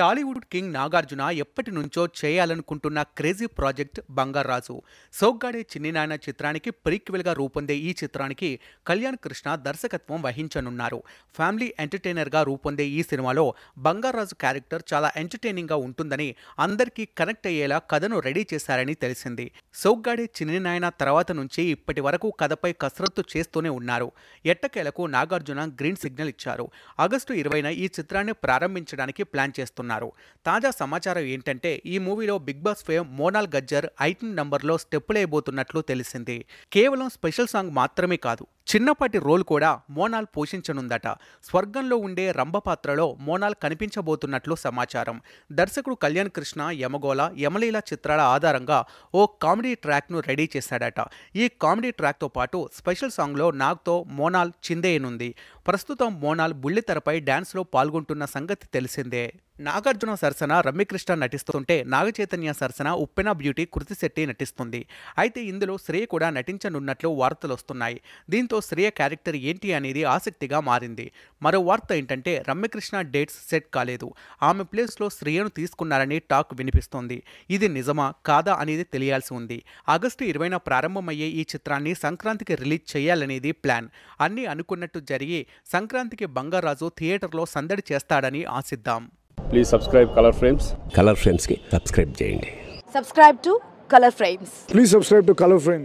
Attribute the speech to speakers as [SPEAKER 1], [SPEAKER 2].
[SPEAKER 1] Tollywood king Nagarjuna ఎప్పటి నుంచో చేయాలనుకుంటున్న క్రేజీ ప్రాజెక్ట్ బంగారాజు సోగ్గాడే చిన్నినాయన చిత్రానికి ప్రీక్వెల్గా రూపొందే ఈ చిత్రానికి కళ్యాణ్ కృష్ణ దర్శకత్వం వహించనున్నారు ఫ్యామిలీ ఎంటర్టైనర్గా రూపొందే ఈ సినిమాలో బంగారాజు క్యారెక్టర్ చాలా ఎంటర్టైనింగ్గా ఉంటుందని అందరికీ కనెక్ట్ అయ్యేలా కథను రెడీ చేశారని తెలిసింది సోగ్గాడే చిన్నినాయన తర్వాత నుంచి ఇప్పటి వరకు కథపై కసరత్తు చేస్తూనే ఉన్నారు ఎట్టకేలకు నాగార్జున గ్రీన్ సిగ్నల్ ఇచ్చారు ఆగస్టు ఇరవైన ఈ చిత్రాన్ని ప్రారంభించడానికి ప్లాన్ చేస్తున్నారు చేస్తున్నారు తాజా సమాచారం ఏంటంటే ఈ మూవీలో Bigg Boss fame Monal Gajjar item నంబర్లో స్టెప్పులేయబోతున్నట్లు తెలిసింది కేవలం స్పెషల్ సాంగ్ మాత్రమే కాదు చిన్నపాటి రోల్ కూడా మోనాల్ పోషించనుందట స్వర్గంలో ఉండే రంభ పాత్రలో మోనాల్ కనిపించబోతున్నట్లు సమాచారం దర్శకుడు కళ్యాణ్ కృష్ణ యమగోళ యమలీల చిత్రాల ఆధారంగా ఓ కామెడీ ట్రాక్ను రెడీ చేశాడట ఈ కామెడీ ట్రాక్తో పాటు స్పెషల్ సాంగ్లో నాగ్తో మోనాల్ చిందేయనుంది ప్రస్తుతం మోనాల్ బుల్లితెరపై డ్యాన్స్లో పాల్గొంటున్న సంగతి తెలిసిందే నాగార్జున సరసన రమ్యకృష్ణ నటిస్తుంటే నాగచైతన్య సరసన ఉప్పెన బ్యూటీ కృతిశెట్టి నటిస్తుంది అయితే ఇందులో శ్రేయ కూడా నటించనున్నట్లు వార్తలు వస్తున్నాయి దీంతో శ్రేయ క్యారెక్టర్ ఏంటి అనేది ఆసక్తిగా మారింది మరో వార్త ఏంటంటే రమ్యకృష్ణ డేట్స్ సెట్ కాలేదు ఆమె ప్లేస్లో శ్రేయను తీసుకున్నారని టాక్ వినిపిస్తోంది ఇది నిజమా కాదా అనేది తెలియాల్సి ఉంది ఆగస్టు ఇరవైన ప్రారంభమయ్యే ఈ చిత్రాన్ని సంక్రాంతికి రిలీజ్ చేయాలనేది ప్లాన్ అన్నీ అనుకున్నట్టు జరిగి సంక్రాంతికి బంగారాజు థియేటర్లో సందడి చేస్తాడని ఆశిద్దాం
[SPEAKER 2] please subscribe colour frames colour ఫ్రేమ్స్కి సబ్స్క్రైబ్ చేయండి subscribe to colour frames please subscribe to colour frames